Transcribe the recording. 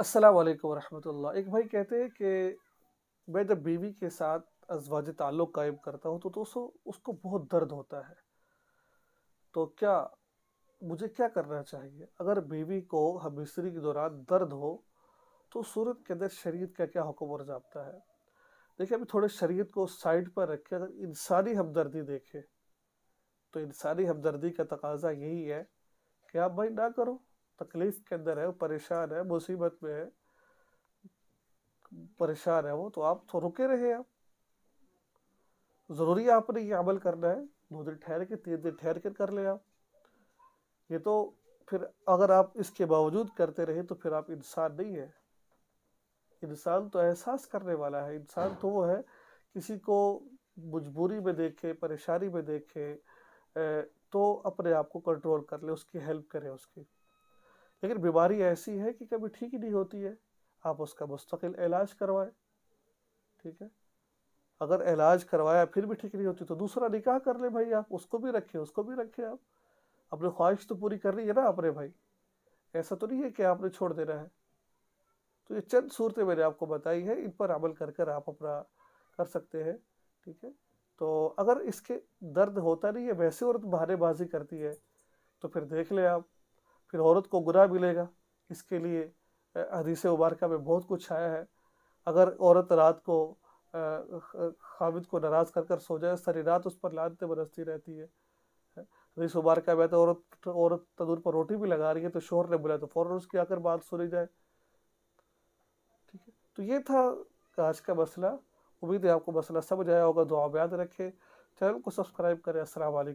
अस्सलाम वालेकुम वरहमतुल्लाह एक भाई कहते हैं कि मैं जब बीवी के साथ अजवाज ताल्लुक़ कायम करता हूँ तो दोस्तों उसको बहुत दर्द होता है तो क्या मुझे क्या करना चाहिए अगर बीवी को हमिस्त्री के दौरान दर्द हो तो सूरत के अंदर शरीयत का क्या हुक्म और जापता है देखिए अभी थोड़े शरीयत को साइड पर रखें अगर इंसानी हमदर्दी देखें तो इंसानी हमदर्दी का तकाजा यही है कि आप भाई ना करो तकलीफ के अंदर है परेशान है मुसीबत में है परेशान है वो तो आप तो रुके रहे आप ज़रूरी आपने ये अमल करना है दो दिन ठहर के तीन दिन ठहर के कर ले आप ये तो फिर अगर आप इसके बावजूद करते रहे तो फिर आप इंसान नहीं है इंसान तो एहसास करने वाला है इंसान तो वो है किसी को मजबूरी में देखे परेशानी में देखे तो अपने आप को कंट्रोल कर ले उसकी हेल्प करे उसकी लेकिन बीमारी ऐसी है कि कभी ठीक ही नहीं होती है आप उसका मुस्तकिल इलाज करवाएं ठीक है अगर इलाज करवाया फिर भी ठीक नहीं होती तो दूसरा निकाह कर ले भाई आप उसको भी रखें उसको भी रखें आप अपनी ख्वाहिश तो पूरी कर रही है ना आपने भाई ऐसा तो नहीं है कि आपने छोड़ देना है तो ये चंद सूरतें मैंने आपको बताई है इन पर अमल कर कर आप अपना कर सकते हैं ठीक है तो अगर इसके दर्द होता नहीं है वैसे औरत बहानेबाजी करती है तो फिर देख लें आप फिर औरत को गुना मिलेगा इसके लिए हदीस मुबारक में बहुत कुछ आया है अगर औरत रात को खामिद को नाराज़ कर कर सो जाए सारी रात उस पर लानते बरसती रहती है हदीस मुबारक में तो औरत औरत तंदूर पर रोटी भी लगा रही है तो शोर ने बुलाया तो फ़ौर उसकी आकर बात सुनी जाए ठीक है तो ये था आज का मसला उम्मीद है आपको मसला समझ आया होगा दुआ याद रखें चैनल को सब्सक्राइब करें असल